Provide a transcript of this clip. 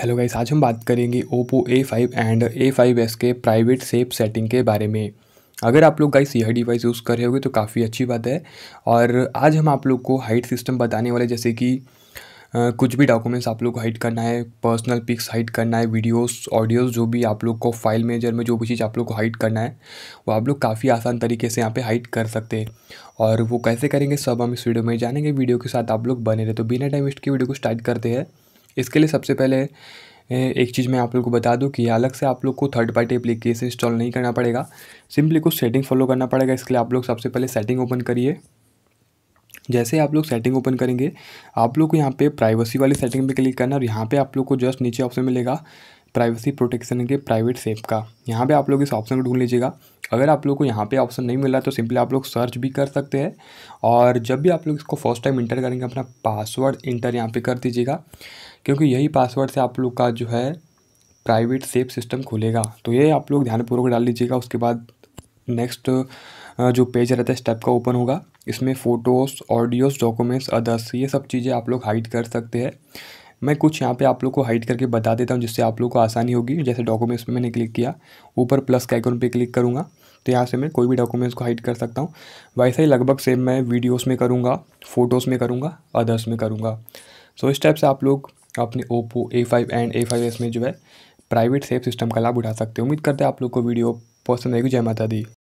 hello guys आज हम बात करेंगे Oppo A five and A five S के प्राइवेट सेफ सेटिंग के बारे में अगर आप लोग गाइस यह डिवाइस यूज़ कर रहे होगे तो काफ़ी अच्छी बात है और आज हम आप लोग को हाइट सिस्टम बताने वाले जैसे कि कुछ भी डॉक्यूमेंट्स आप लोग को हाइट करना है पर्सनल पिक्स हाइड करना है वीडियोस ऑडियोस जो भी आप लोग को फाइल मेजर में जो भी चीज़ आप लोग को हाइट करना है वो आप लोग काफ़ी आसान तरीके से यहाँ पे हाइड कर सकते हैं और वो कैसे करेंगे सब हम इस वीडियो में जानेंगे वीडियो के साथ आप लोग बने रहे तो बिना टाइम वेस्ट की वीडियो को स्टार्ट करते हैं इसके लिए सबसे पहले एक चीज़ मैं आप लोग को बता दूं कि अलग से आप लोग को थर्ड पार्टी एप्लीकेशन इंस्टॉल नहीं करना पड़ेगा सिंपली कुछ सेटिंग फॉलो करना पड़ेगा इसके लिए आप लोग सबसे पहले सेटिंग ओपन करिए जैसे आप लोग सेटिंग ओपन करेंगे आप लोग को यहाँ पे प्राइवेसी वाली सेटिंग पे क्लिक करना और यहाँ पे आप लोग को जस्ट नीचे ऑप्शन मिलेगा प्राइवेसी प्रोटेक्शन के प्राइवेट सेप का यहाँ पे आप लोग इस ऑप्शन को ढूंढ लीजिएगा अगर आप लोग को यहाँ पे ऑप्शन नहीं मिला तो सिंपली आप लोग सर्च भी कर सकते हैं और जब भी आप लोग इसको फर्स्ट टाइम इंटर करेंगे अपना पासवर्ड इंटर यहाँ पे कर दीजिएगा क्योंकि यही पासवर्ड से आप लोग का जो है प्राइवेट सेफ सिस्टम खुलेगा तो ये आप लोग ध्यानपूर्वक डाल लीजिएगा उसके बाद नेक्स्ट जो पेज रहता है स्टेप का ओपन होगा इसमें फ़ोटोज़ ऑडियोज़ डॉक्यूमेंट्स अदर्स ये सब चीज़ें आप लोग हाइड कर सकते हैं मैं कुछ यहाँ पे आप लोग को हाइड करके बता देता हूँ जिससे आप लोग को आसानी होगी जैसे डॉक्यूमेंट्स में मैंने क्लिक किया ऊपर प्लस के आइकन पे क्लिक करूँगा तो यहाँ से मैं कोई भी डॉक्यूमेंट्स को हाइड कर सकता हूँ वैसे ही लगभग सेम मैं वीडियोज़ में करूँगा फ़ोटोज़ में करूँगा अदर्स में करूँगा सो इस टाइप से आप लोग अपने Oppo A five and A five S में जो है प्राइवेट सेफ सिस्टम का लाभ उठा सकते हो उम्मीद करते हैं आप लोग को वीडियो पसंद आएगी जय माता दी